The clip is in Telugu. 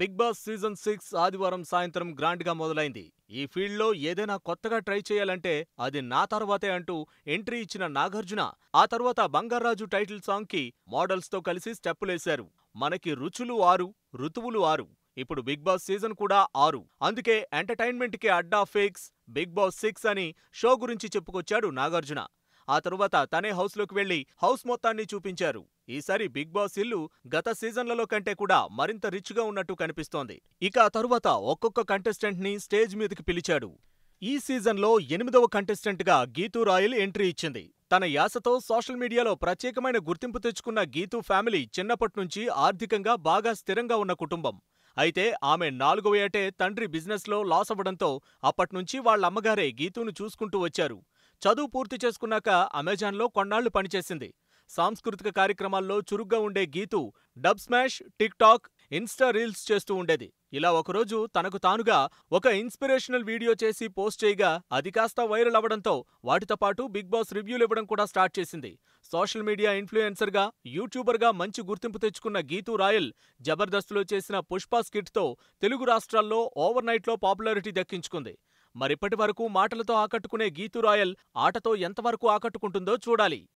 బిగ్ బాస్ సీజన్ సిక్స్ ఆదివారం సాయంత్రం గ్రాండ్గా మొదలైంది ఈ ఫీల్డ్లో ఏదైనా కొత్తగా ట్రై చేయాలంటే అది నా తర్వాతే అంటూ ఎంట్రీ ఇచ్చిన నాగార్జున ఆ తర్వాత బంగారాజు టైటిల్ సాంగ్కి మోడల్స్తో కలిసి స్టెప్పులేశారు మనకి రుచులు ఆరు ఋతువులు ఆరు ఇప్పుడు బిగ్ బాస్ సీజన్ కూడా ఆరు అందుకే ఎంటర్టైన్మెంట్కి అడ్డా ఫేక్స్ బిగ్ బాస్ సిక్స్ అని షో గురించి చెప్పుకొచ్చాడు నాగార్జున ఆ తరువాత తనే హౌస్లోకి వెళ్లి హౌస్ మొత్తాన్ని చూపించారు ఈసారి బిగ్ బాస్ ఇల్లు గత సీజన్లలో కంటే కూడా మరింత రిచ్గా ఉన్నట్టు కనిపిస్తోంది ఇక ఆ తరువాత ఒక్కొక్క కంటెస్టెంట్ని స్టేజ్ మీదకి పిలిచాడు ఈ సీజన్లో ఎనిమిదవ కంటెస్టెంట్గా గీతూ రాయల్ ఎంట్రీ ఇచ్చింది తన యాసతో సోషల్ మీడియాలో ప్రత్యేకమైన గుర్తింపు తెచ్చుకున్న గీతూ ఫ్యామిలీ చిన్నప్పటినుంచి ఆర్థికంగా బాగా స్థిరంగా ఉన్న కుటుంబం అయితే ఆమె నాలుగవ ఏటే తండ్రి బిజినెస్లో లాస్ అవ్వడంతో అప్పట్నుంచి వాళ్ళమ్మగారే గీతూను చూసుకుంటూ వచ్చారు చదువు పూర్తి చేసుకున్నాక అమెజాన్లో కొన్నాళ్లు పనిచేసింది సాంస్కృతిక కార్యక్రమాల్లో చురుగ్గా ఉండే Geethu dub smash TikTok Insta reels చేస్తూ ఉండేది ఇలా ఒకరోజు తనకు తానుగా ఒక ఇన్స్పిరేషనల్ వీడియో చేసి పోస్ట్ చేయగా అది కాస్త వైరల్ అవడంతో వాటితో పాటు బిగ్ బాస్ రివ్యూలు ఇవ్వడం కూడా స్టార్ట్ చేసింది సోషల్ మీడియా ఇన్ఫ్లుయెన్సర్గా యూట్యూబర్గా మంచి గుర్తింపు తెచ్చుకున్న గీతూ రాయల్ జబర్దస్త్లో చేసిన పుష్ప స్కిట్తో తెలుగు రాష్ట్రాల్లో ఓవర్ నైట్లో పాపులారిటీ దక్కించుకుంది మరిప్పటి వరకు మాటలతో ఆకట్టుకునే గీతూ రాయల్ ఆటతో ఎంతవరకు ఆకట్టుకుంటుందో చూడాలి.